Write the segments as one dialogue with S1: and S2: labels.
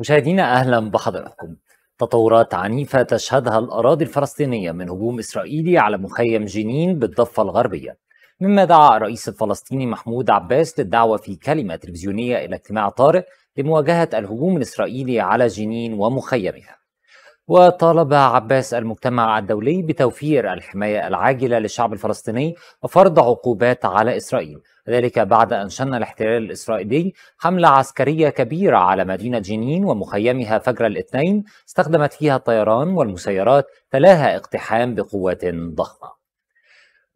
S1: مشاهدينا اهلا بحضراتكم تطورات عنيفة تشهدها الأراضي الفلسطينية من هجوم إسرائيلي على مخيم جنين بالضفة الغربية مما دعا الرئيس الفلسطيني محمود عباس للدعوة في كلمة تلفزيونية إلى اجتماع طارئ لمواجهة الهجوم الإسرائيلي على جنين ومخيمها وطالب عباس المجتمع الدولي بتوفير الحماية العاجلة للشعب الفلسطيني وفرض عقوبات على إسرائيل ذلك بعد أن شن الاحتلال الإسرائيلي حملة عسكرية كبيرة على مدينة جنين ومخيمها فجر الاثنين استخدمت فيها الطيران والمسيرات تلاها اقتحام بقوات ضخمة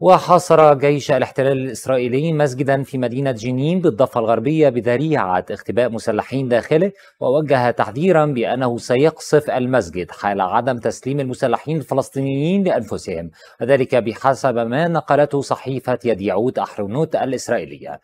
S1: وحاصر جيش الاحتلال الإسرائيلي مسجدا في مدينة جنين بالضفة الغربية بذريعة اختباء مسلحين داخله ووجه تحذيرا بأنه سيقصف المسجد حال عدم تسليم المسلحين الفلسطينيين لأنفسهم وذلك بحسب ما نقلته صحيفة يديعوت أحرونوت الإسرائيلية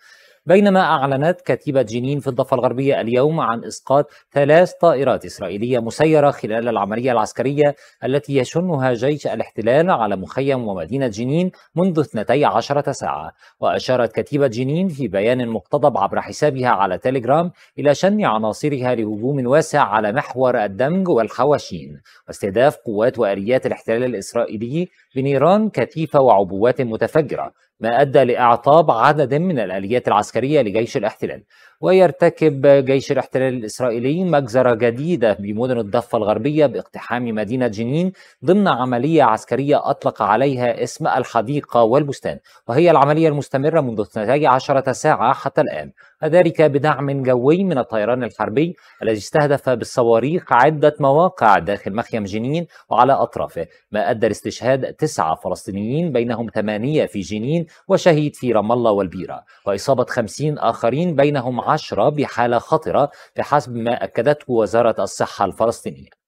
S1: بينما أعلنت كتيبة جنين في الضفة الغربية اليوم عن إسقاط ثلاث طائرات إسرائيلية مسيرة خلال العملية العسكرية التي يشنها جيش الاحتلال على مخيم ومدينة جنين منذ 12 ساعة وأشارت كتيبة جنين في بيان مقتضب عبر حسابها على تيليجرام إلى شن عناصرها لهجوم واسع على محور الدمج والحواشين واستهداف قوات وآليات الاحتلال الإسرائيلي بنيران كثيفة وعبوات متفجرة ما أدى لإعطاب عدد من الآليات العسكرية لجيش الاحتلال ويرتكب جيش الاحتلال الإسرائيلي مجزرة جديدة بمدن الضفة الغربية باقتحام مدينة جنين ضمن عملية عسكرية أطلق عليها اسم الحديقة والبستان وهي العملية المستمرة منذ 12 ساعة حتى الآن وذلك بدعم جوي من الطيران الحربي الذي استهدف بالصواريخ عدة مواقع داخل مخيم جنين وعلى أطرافه ما أدى لاستشهاد تسعة فلسطينيين بينهم ثمانية في جنين وشهيد في رام الله والبيرة وإصابة خمسين آخرين بينهم عشرة بحالة خطرة بحسب ما أكدته وزارة الصحة الفلسطينية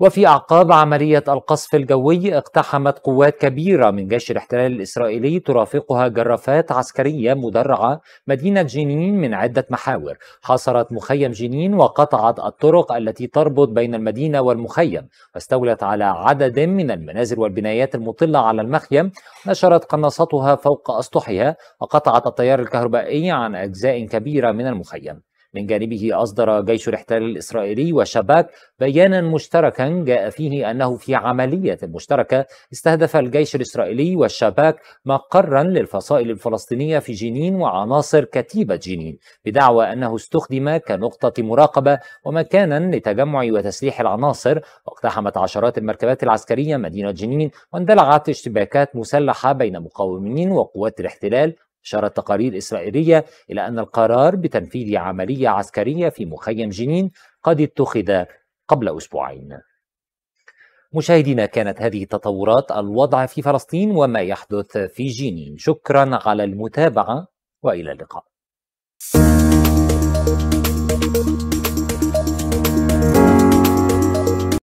S1: وفي أعقاب عملية القصف الجوي اقتحمت قوات كبيرة من جيش الاحتلال الإسرائيلي ترافقها جرافات عسكرية مدرعة مدينة جنين من عدة محاور حاصرت مخيم جنين وقطعت الطرق التي تربط بين المدينة والمخيم واستولت على عدد من المنازل والبنايات المطلة على المخيم نشرت قناصتها فوق أسطحها وقطعت التيار الكهربائي عن أجزاء كبيرة من المخيم من جانبه أصدر جيش الاحتلال الإسرائيلي وشباك بيانا مشتركا جاء فيه أنه في عملية مشتركة استهدف الجيش الإسرائيلي والشباك مقرا للفصائل الفلسطينية في جنين وعناصر كتيبة جنين بدعوى أنه استخدم كنقطة مراقبة ومكانا لتجمع وتسليح العناصر واقتحمت عشرات المركبات العسكرية مدينة جنين واندلعت اشتباكات مسلحة بين مقاومين وقوات الاحتلال أشارت تقارير إسرائيلية إلى أن القرار بتنفيذ عملية عسكرية في مخيم جنين قد اتخذ قبل أسبوعين مشاهدينا كانت هذه تطورات الوضع في فلسطين وما يحدث في جنين شكرا على المتابعة وإلى اللقاء